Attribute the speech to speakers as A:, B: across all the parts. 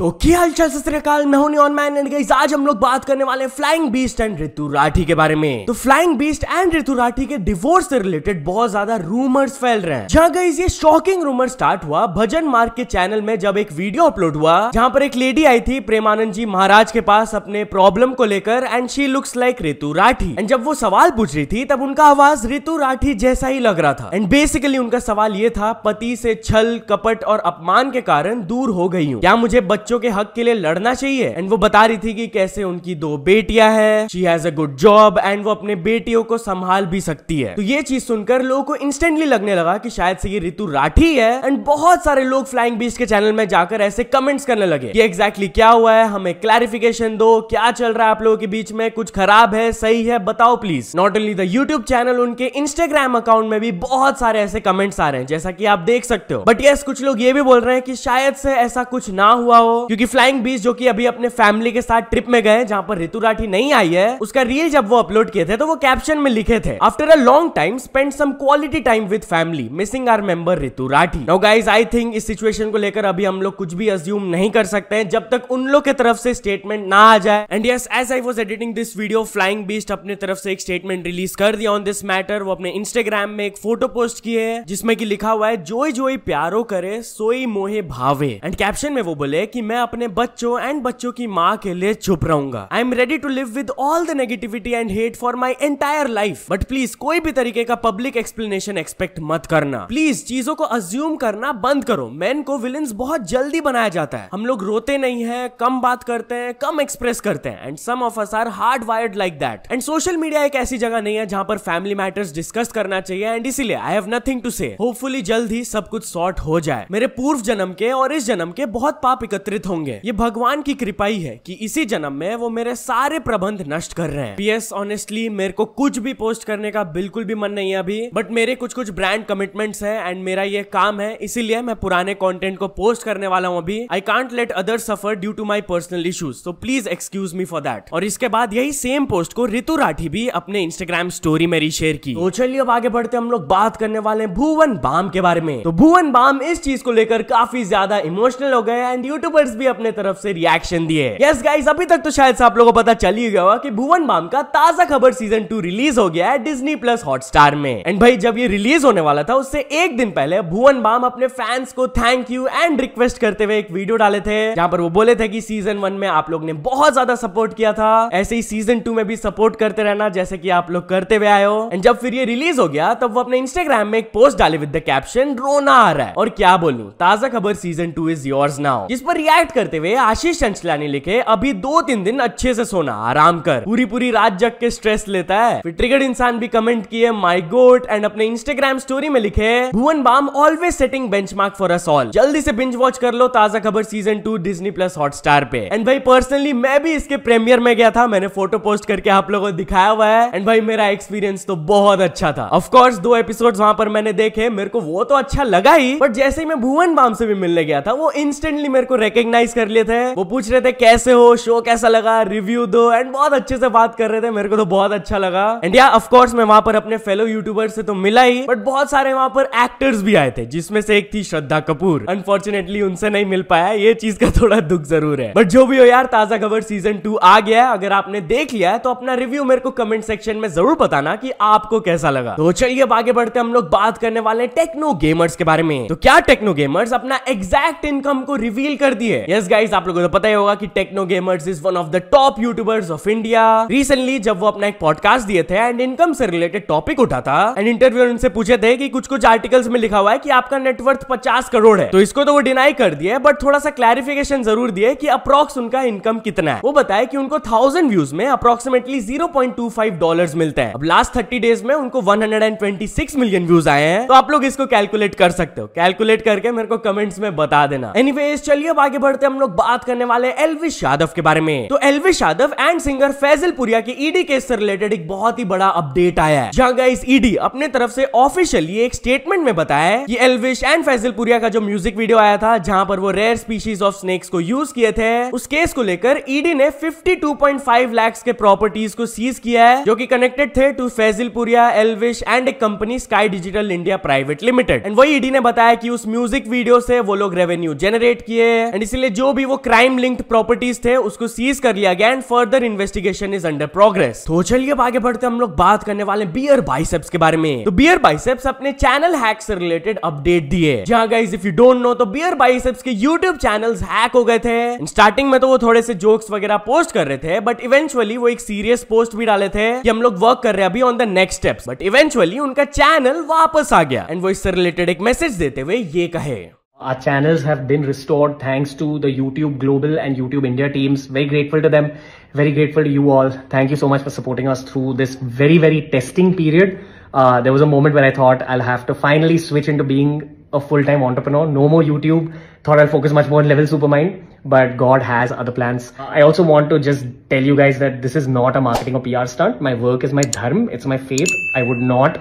A: तो क्या हालचाल सतरकाल मैं हूं ऑन मैन एंड गाइस आज हम लोग बात करने वाले हैं Flying Beast and Ritu Rathee के बारे में तो Flying Beast and Ritu Rathee के डिवोर्स से रिलेटेड बहुत ज्यादा रूमर्स फैल रहे हैं जहां गाइस ये शॉकिंग रूमर स्टार्ट हुआ भजन मार्ग के चैनल में जब एक वीडियो अपलोड हुआ जहाँ पर एक लेडी आई थी प्रेमानंद जी महाराज के पास अपने प्रॉब्लम को लेकर and she looks like Ritu Rathee and जब वो सवाल पूछ रही थी तब उनका आवाज ऋतु राठी जैसा ही लग रहा था एंड बेसिकली उनका सवाल ये था पति से छल कपट और अपमान के कारण दूर हो गई हूँ क्या मुझे बच्चे बच्चों के हक के लिए लड़ना चाहिए एंड वो बता रही थी कि कैसे उनकी दो बेटियां हैं she has a good job and वो अपने बेटियों को संभाल भी सकती है तो ये चीज सुनकर लोगों को इंस्टेंटली लगने लगा कि शायद से ये ऋतु राठी है एंड बहुत सारे लोग फ्लाइंग बीच के चैनल में जाकर ऐसे कमेंट्स करने लगे कि एग्जैक्टली क्या हुआ है हमें क्लैरिफिकेशन दो क्या चल रहा है आप लोगों के बीच में कुछ खराब है सही है बताओ please not only the YouTube channel उनके इंस्टाग्राम अकाउंट में भी बहुत सारे ऐसे कमेंट्स आ रहे हैं जैसा कि आप देख सकते हो बट यस कुछ लोग ये भी बोल रहे हैं कि शायद से ऐसा कुछ ना हुआ हो क्योंकि फ्लाइंग बीस जो कि अभी अपने फैमिली के साथ ट्रिप में गए जहां पर रितु राठी नहीं आई है उसका रील जब वो अपलोड किए थे तो वो कैप्शन में लिखे थे after a long time spend some quality time with family missing are member Ritu Rathi no guys I think इस सिचुएशन को लेकर अभी हम लोग कुछ भी अज्यूम नहीं कर सकते हैं जब तक उन लोग के तरफ से स्टेटमेंट ना आ जाए and yes as I was editing this video flying beast अपने तरफ से एक स्टेटमेंट रिलीज कर दिया ऑन दिस मैटर वो अपने इंस्टाग्राम में एक फोटो पोस्ट किए है जिसमें की लिखा हुआ है जोई जोई प्यारो करे सोई मोहे भावे एंड कैप्शन में वो बोले कि मैं अपने बच्चों एंड बच्चों की माँ के लिए छुप रहूंगा I am ready to live with all the negativity and hate for my entire life but please कोई भी तरीके का पब्लिक एक्सप्लेनेशन एक्सपेक्ट मत करना प्लीज चीजों को अज्यूम करना बंद करो मैन को विलन बहुत जल्दी बनाया जाता है हम लोग रोते नहीं है कम बात करते हैं कम एक्सप्रेस करते हैं and some of us are hard wired like that and social media एक ऐसी जगह नहीं है जहां पर फैमिली मैटर्स डिस्कस करना चाहिए एंड इसीलिए I have nothing to say hopefully जल्द ही सब कुछ सॉर्ट हो जाए मेरे पूर्व जन्म के और इस जन्म के बहुत पाप एकत्रित प्रेरित होंगे ये भगवान की कृपा ही है कि इसी जन्म में वो मेरे सारे प्रबंध नष्ट कर रहे हैं पी एस ऑनेस्टली मेरे को कुछ भी पोस्ट करने का बिल्कुल भी मन नहीं है अभी बट मेरे कुछ कुछ ब्रांड कमिटमेंट्स है एंड मेरा ये काम है इसीलिए मैं पुराने कॉन्टेंट को पोस्ट करने वाला हूँ अभी I can't let other suffer due to my personal issues तो please excuse me for that और इसके बाद यही सेम पोस्ट को रितु राठी भी अपने इंस्टाग्राम स्टोरी में रिशेयर की तो चलिए अब आगे बढ़ते हम लोग बात करने वाले भुवन बाम के बारे में तो भुवन बाम इस चीज को लेकर काफी ज्यादा इमोशनल हो गए एंड यूट्यूबर यूजर्स भी अपने तरफ से रिएक्शन दिए यस गाइस अभी तक तो शायद से आप लोगों को पता चल ही गया होगा कि भुवन बाम का ताजा खबर सीजन टू रिलीज हो गया है डिज्नी प्लस हॉटस्टार में एंड भाई जब ये रिलीज होने वाला था उससे एक दिन पहले भुवन बाम अपने फैंस को थैंक यू एंड रिक्वेस्ट करते हुए एक वीडियो डाले थे जहाँ पर वो बोले थे की सीजन वन में आप लोग ने बहुत ज्यादा सपोर्ट किया था ऐसे ही सीजन टू में भी सपोर्ट करते रहना जैसे की आप लोग करते हुए आयो एंड जब फिर ये रिलीज हो गया तब वो अपने इंस्टाग्राम में एक पोस्ट डाले विद द कैप्शन रोना आ रहा है और क्या बोलू Taaza Khabar season two is yours now जिस पर रिएक्ट करते हुए आशीष चंचला ने लिखे अभी दो तीन दिन अच्छे से सोना आराम कर पूरी पूरी रात जग के स्ट्रेस लेता है फिर फिट्रिगड इंसान भी कमेंट किए माई गोट एंड अपने इंस्टाग्राम स्टोरी में लिखे Bhuvan Bam always setting bench for us all जल्दी से बिंज वॉच कर लो Taaza Khabar season two Disney plus Hotstar पे एंड भाई पर्सनली मैं भी इसके प्रीमियर में गया था मैंने फोटो पोस्ट करके आप लोगों को दिखाया हुआ है एंड भाई मेरा एक्सपीरियंस तो बहुत अच्छा था ऑफकोर्स दो एपिसोड वहां पर मैंने देखे मेरे को वो तो अच्छा लगा ही बट जैसे ही मैं भुवन बाम से भी मिलने गया था वो इंस्टेंटली मेरे को रेक रिकॉग्नाइज कर लिए थे वो पूछ रहे थे कैसे हो शो कैसा लगा रिव्यू दो एंड बहुत अच्छे से बात कर रहे थे मेरे को तो बहुत अच्छा लगा एंड या ऑफकोर्स मैं वहां पर अपने फेलो यूट्यूबर से तो मिला ही बट बहुत सारे वहां पर एक्टर्स भी आए थे जिसमें से एक थी श्रद्धा कपूर अनफॉर्चुनेटली उनसे नहीं मिल पाया ये चीज का थोड़ा दुख जरूर है बट जो भी हो यार ताजा खबर सीजन टू आ गया अगर आपने देख लिया है तो अपना रिव्यू मेरे को कमेंट सेक्शन में जरूर बताना की आपको कैसा लगा तो चलिए अब आगे बढ़ते हम लोग बात करने वाले टेक्नो गेमर्स के बारे में तो क्या टेक्नो गेमर्स अपना एग्जैक्ट इनकम को रिवील कर दिया नहीं है यस yes गाइस आप लोगों को तो पता ही होगा कि Techno Gamerz is one of the top YouTubers of India recently जब वो अपना एक पॉडकास्ट दिए थे एंड इनकम से रिलेटेड टॉपिक उठा था एंड इंटरव्यू उनसे पूछे थे कि कुछ कुछ आर्टिकल्स में लिखा हुआ है कि आपका नेटवर्थ पचास करोड़ है तो इसको तो वो डिनाई कर दिए बट थोड़ा सा क्लैरिफिकेशन जरूर दिए कि अप्रोक्स उनका इनकम कितना है वो बताए कि उनको थाउजेंड व्यूज में approximately zero point two five dollar मिलते हैं अब लास्ट थर्टी डेज में उनको one hundred and twenty six million views आए हैं तो आप लोग इसको कैलकुलेट कर सकते हो कैलकुलेट करके मेरे को कमेंट्स में बता देना एनीवेज चलिए अब आगे आगे बढ़ते हम लोग बात करने वाले एलविश यादव के बारे में तो Elvish Yadav and singer Fazilpuria के ईडी केस से रिलेटेड एक बहुत ही बड़ा अपडेट आया है जहाँ गाइस ईडी अपने तरफ से ऑफिशियली एक स्टेटमेंट में बताया कि एलविश एंड फैजल पुरिया का जो म्यूजिक वीडियो आया था जहाँ पर वो रेयर स्पीशीज ऑफ स्नेक्स को यूज किए थे उस केस को लेकर ईडी e ने फिफ्टी टू के प्रॉपर्टीज को सीज किया है जो की कनेक्टेड थे to Fazilpuria Elvish and एक company Sky Digital India Private Limited and वही ईडी e ने बताया की उस म्यूजिक वीडियो से वो लोग रेवेन्यू जनरेट किए एंड इसलिए जो भी वो क्राइम लिंक्ड प्रॉपर्टीज थे उसको सीज कर लिया गया and further investigation is under progress तो चलिए अब आगे बढ़ते हम लोग बात करने वाले बियर बाइसेप्स के बारे में तो बियर बाइसेप्स अपने चैनल हैक से रिलेटेड अपडेट दिए जहाँ guys if you don't know तो बियर बाइसेप्स के यूट्यूब चैनल हैक हो गए थे स्टार्टिंग में तो वो थोड़े से जोक्स वगैरह पोस्ट कर रहे थे बट इवेंचुअली वो एक सीरियस पोस्ट भी डाले थे कि हम लोग वर्क कर रहे हैं अभी on the next steps but eventually उनका चैनल वापस आ गया एंड वो इससे रिलेटेड एक मैसेज देते हुए ये कहे Our channels have been restored thanks to the YouTube Global and YouTube India teams. Very grateful to them. Very grateful to you all. Thank you so much for supporting us through this very, very testing period. Uh, there was a moment where I thought I'll have to finally switch into being a full-time entrepreneur. No more YouTube. Thought I'll focus much more on Level Supermind, but God has other plans. I also want to just tell you guys that this is not a marketing or PR stunt. My work is my dharma. It's my faith. I would not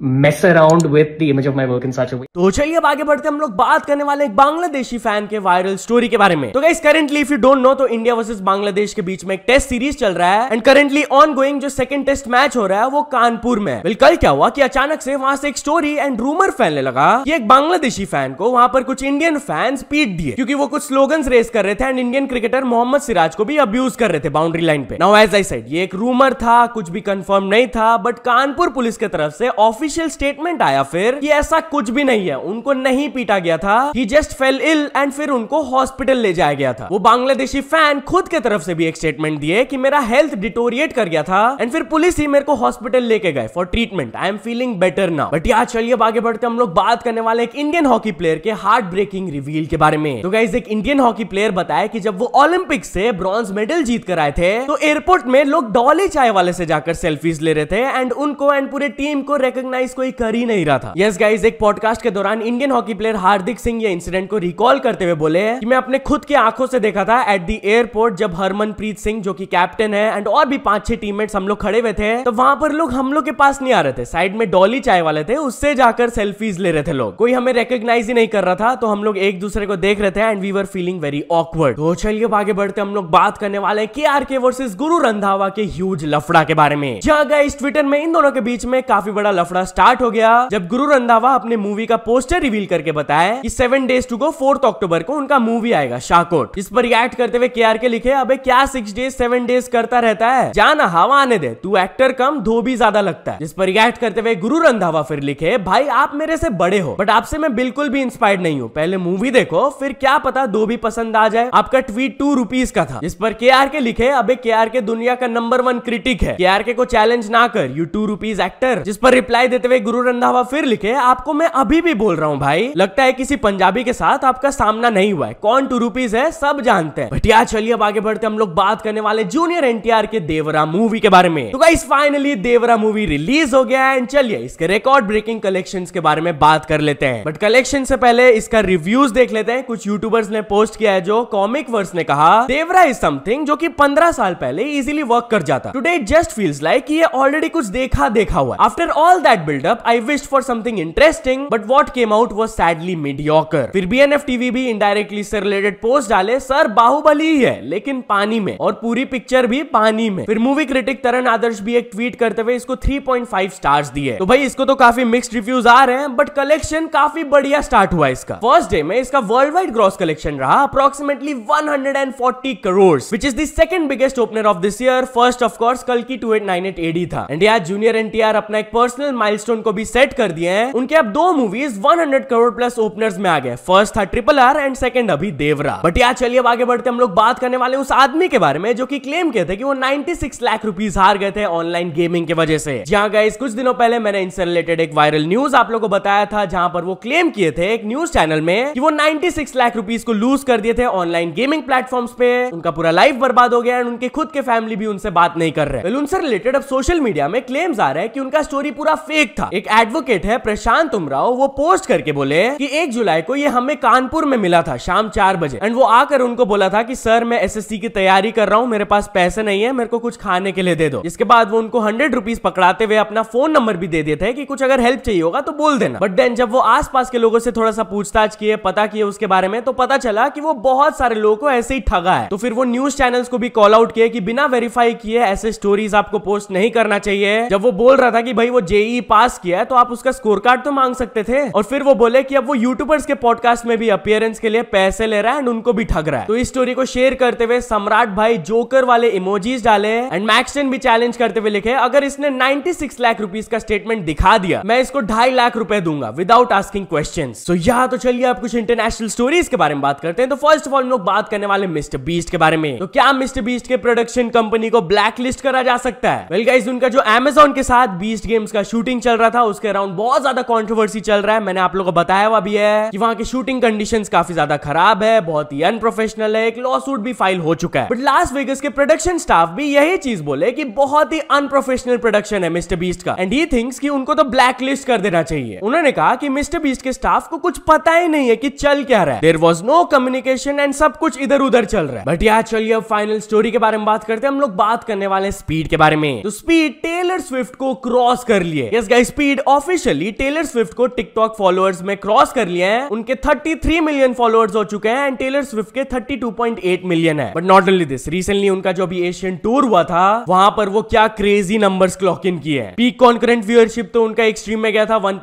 A: mess around with the image of my work in such a way. तो चलिए अब आगे बढ़ते हम लोग बात करने वाले एक बांग्लादेशी फैन के वायरल स्टोरी के बारे में तो guys currently if you don't know तो इंडिया वर्सेस बांग्लादेश के बीच में एक टेस्ट सीरीज चल रहा है एंड करेंटली ऑन गोइंग जो सेकंड टेस्ट मैच हो रहा है वो कानपुर में well, कल क्या हुआ कि अचानक से वहां से एक स्टोरी एंड रूमर फैलने लगा कि एक बांग्लादेशी फैन को वहां पर कुछ इंडियन फैंस पीट दिए क्योंकि वो कुछ स्लोगन रेस कर रहे थे and Indian cricketer Mohammed Siraj को भी अब्यूज कर रहे थे बाउंड्री लाइन पे नाउ एज आई सेड ये एक रूमर था कुछ भी कंफर्म नहीं था बट कानपुर पुलिस की तरफ से ऑफिस ऑफिशियल स्टेटमेंट आया फिर कि ऐसा कुछ भी नहीं है उनको नहीं पीटा गया था he just fell ill and फिर उनको हॉस्पिटल ले जाया गया था वो बांग्लादेशी फैन खुद के तरफ से भी एक स्टेटमेंट दिए कि मेरा हेल्थ डिटोरिएट कर गया था एंड फिर पुलिस ही मेरे को हॉस्पिटल लेके गए for treatment I am feeling better ना बट यार चलिए आगे बढ़ते हम लोग बात करने वाले एक इंडियन हॉकी प्लेयर के हार्ट ब्रेकिंग रिवील के बारे में तो गाइज एक इंडियन हॉकी प्लेयर बताया कि जब वो ओलंपिक से ब्रॉन्ज मेडल जीत कर आए थे तो एयरपोर्ट में लोग डॉली चाय वाले से जाकर सेल्फीज ले रहे थे एंड उनको एंड पूरे टीम को रिकग्नाइज ऑर्गेनाइज कोई कर ही नहीं रहा था यस yes, गाइज एक पॉडकास्ट के दौरान Indian hockey player Hardik Singh ये इंसिडेंट को रिकॉल करते हुए बोले कि मैं अपने खुद की आंखों से देखा था एट दी एयरपोर्ट जब हरमनप्रीत सिंह जो की कैप्टन है एंड और भी पांच छह टीममेट्स हम लोग खड़े हुए थे तो वहां पर लोग हम लोग के पास नहीं आ रहे थे साइड में डॉली चाय वाले थे उससे जाकर सेल्फीज ले रहे थे लोग कोई हमें रिकॉग्नाइज ही नहीं कर रहा था तो हम लोग एक दूसरे को देख रहे थे and we were feeling very awkward तो चलिए आगे बढ़ते हम लोग बात करने वाले के आर के वर्सेज गुरु रंधावा के ह्यूज लफड़ा के बारे में जहाँ गए ट्विटर में इन दोनों के बीच में काफी बड़ा लफड़ा स्टार्ट हो गया जब गुरु रंधावा अपने मूवी का पोस्टर रिवील करके बताया कि seven days to go fourth October को उनका मूवी आएगा शाकोट इस पर रिएक्ट करते हुए के के लिखे अबे क्या सिक्स डेज सेवन डेज करता रहता है जाना हवा आने दे तू एक्टर कम धो भी ज्यादा लगता है इस पर रिएक्ट करते हुए गुरु रंधावा फिर लिखे भाई आप मेरे से बड़े हो बट आपसे मैं बिल्कुल भी इंस्पायर्ड नहीं हूँ पहले मूवी देखो फिर क्या पता दो भी पसंद आ जाए आपका ट्वीट टू रुपीज का था इस पर के के लिखे अबे के आर के दुनिया का नंबर वन क्रिटिक है के के को चैलेंज ना कर यू टू रुपीज एक्टर जिस पर रिप्लाई देते हुए गुरु रंधावा फिर लिखे आपको मैं अभी भी बोल रहा हूँ भाई लगता है किसी पंजाबी के साथ आपका सामना नहीं हुआ है कौन टू रूपीज है सब जानते हैं भटिया चलिए अब आगे बढ़ते हम लोग बात करने वाले जूनियर एन के देवरा मूवी के बारे में तो guys finally Devara movie release हो गया है चलिए इसके रिकॉर्ड ब्रेकिंग कलेक्शन के बारे में बात कर लेते हैं बट कलेक्शन से पहले इसका रिव्यूज देख लेते हैं कुछ यूट्यूबर्स ने पोस्ट किया है जो कॉमिक वर्स ने कहा देवरा इज समथिंग जो की पंद्रह साल पहले इजिली वर्क कर जाता टूडे जस्ट फील्स लाइक ये ऑलरेडी कुछ देखा देखा हुआ after all that build-up, I wished for something interesting, but what came out was sadly mediocre. फिर भी एनएफटीवी भी इनडायरेक्टली से रिलेटेड पोस्ट डाले सर बाहुबली है लेकिन पानी में और पूरी पिक्चर भी पानी में फिर मूवी क्रिटिक तरन आदर्श भी एक ट्वीट करते हुए इसको 3.5 स्टार्स दिए तो भाई इसको तो काफी मिक्स्ड रिव्यूज आ रहे हैं बट कलेक्शन काफी बढ़िया स्टार्ट हुआ इसका फर्स्ट डे में इसका वर्ल्ड वाइड ग्रॉस कलेक्शन रहा 140 crore which is the second biggest opener of this year first of कल की 2898 एडी था एंड जूनियर एनटीआर अपना एक पर्सनल माइलस्टोन को भी सेट कर दिए हैं उनके अब दो मूवीज 100 करोड़ प्लस ओपनर्स में आ गए फर्स्ट था ट्रिपल आर एंड सेकंड अभी देवरा बट यार चलिए अब आगे बढ़ते हम लोग बात करने वाले उस आदमी के बारे में जो की क्लेम किए थे कि वो 96 लाख रुपीज हार गए थे ऑनलाइन गेमिंग की वजह से जहाँ गए कुछ दिनों पहले मैंने इनसे रिलेटेड एक वायरल न्यूज आप लोग को बताया था जहाँ पर वो क्लेम किए थे एक न्यूज चैनल में कि वो नाइनटी लाख रुपीज को लूज कर दिए थे ऑनलाइन गेमिंग प्लेटफॉर्म पे उनका पूरा लाइफ बर्बाद हो गया एंड उनके खुद के फैमिली भी उनसे बात नहीं कर रहे well, उनसे रिलेटेड अब सोशल मीडिया में क्लेम्स आ रहे हैं कि उनका स्टोरी पूरा फेक एक था एक एडवोकेट है प्रशांत उमराव वो पोस्ट करके बोले कि एक जुलाई को ये हमें कानपुर में मिला था शाम चार बजे एंड वो आकर उनको बोला था कि सर मैं एसएससी की तैयारी कर रहा हूँ मेरे पास पैसे नहीं है मेरे को कुछ खाने के लिए दे दो इसके बाद वो उनको हंड्रेड रुपीज पकड़ाते हुए अपना फोन नंबर भी दे देते हैं कि कुछ अगर हेल्प चाहिए होगा तो बोल देना बट देन जब वो आस के लोगों से थोड़ा सा पूछताछ किए पता किए उसके बारे में तो पता चला की वो बहुत सारे लोगों को ऐसे ही ठगा है तो फिर वो न्यूज चैनल को भी कॉल आउट किए कि बिना वेरीफाई किए ऐसे स्टोरीज आपको पोस्ट नहीं करना चाहिए जब वो बोल रहा था कि भाई वो जेई पास किया है तो आप उसका स्कोर कार्ड तो मांग सकते थे और फिर वो बोले कि अब वो यूट्यूबर्स के पॉडकास्ट में भी अपियरेंस के लिए पैसे ले रहा है एंड उनको भी ठग रहा है तो इस स्टोरी को शेयर करते हुए सम्राट भाई जोकर वाले इमोजीज डाले एंड मैक्सन भी चैलेंज करते हुए लिखे अगर इसने नाइनटी सिक्स लाख रुपीज का स्टेटमेंट दिखा दिया मैं इसको ढाई लाख रुपए दूंगा विदाउट आस्किंग क्वेश्चन सो यहाँ तो चलिए आप कुछ इंटरनेशनल स्टोरीज के बारे में बात करते हैं तो फर्स्ट ऑफ ऑल लोग बात करने वाले मिस्टर बीस्ट के बारे में तो क्या मिस्टर बीस्ट के प्रोडक्शन कंपनी को ब्लैक लिस्ट करा जा सकता है well, उनका जो के साथ बीस्ट गेम्स का शूटिंग शूटिंग चल रहा था उसके अराउंड बहुत ज्यादा कॉन्ट्रोवर्सी चल रहा है मैंने आप लोगों को बताया हुआ भी है कि वहाँ की शूटिंग कंडीशन काफी ज्यादा खराब है बहुत ही अनप्रोफेशनल है एक लॉ सूट भी फाइल हो चुका है बट लास्ट वेगस के प्रोडक्शन स्टाफ भी यही चीज बोले की बहुत ही अनप्रोफेशनल प्रोडक्शन है मिस्टर बीस्ट का एंड ही थिंक्स की उनको तो ब्लैक लिस्ट कर देना चाहिए उन्होंने कहा कि मिस्टर बीस्ट के स्टाफ को कुछ पता ही नहीं है कि चल क्या रहा है there was no communication and सब कुछ इधर उधर चल रहा है बट यार चलिए अब फाइनल स्टोरी के बारे में बात करते हैं हम लोग बात करने वाले स्पीड के बारे में तो स्पीड टेलर स्विफ्ट को क्रॉस कर लिए yes, guys Speed officially Taylor Swift को टिकटॉक फॉलोअर्स में क्रॉस कर लिया है उनके 33 मिलियन फॉलोअर्स हो चुके हैं एंड टेलर स्विफ्ट के 32.8 मिलियन है but not only this recently उनका जो भी एशियन टूर हुआ था वहां पर वो क्या क्रेजी नंबर क्लॉक इन किए हैं पीक कॉन्करेंट व्यूअरशिप तो उनका एक्सट्रीम में गया था one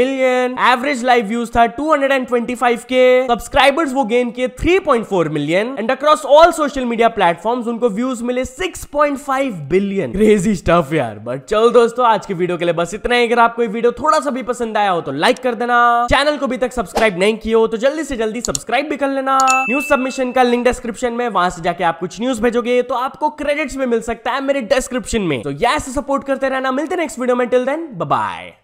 A: million average live views था टू के सब्सक्राइबर्स वो गेन किए three million and across all social media platform उनको व्यूज मिले सिक्स बिलियन क्रेजी स्टफ यार बट चल दोस्तों आज के वीडियो के लिए बस इतना ही अगर आपको वीडियो थोड़ा सा भी पसंद आया हो तो लाइक कर देना चैनल को अभी तक सब्सक्राइब नहीं किया हो तो जल्दी से जल्दी सब्सक्राइब भी कर लेना न्यूज सबमिशन का लिंक डिस्क्रिप्शन में वहां से जाके आप कुछ न्यूज भेजोगे तो आपको क्रेडिट्स भी मिल सकता है मेरे डिस्क्रिप्शन में तो यह सपोर्ट करते रहना मिलते नेक्स्ट वीडियो में टिल देन बाय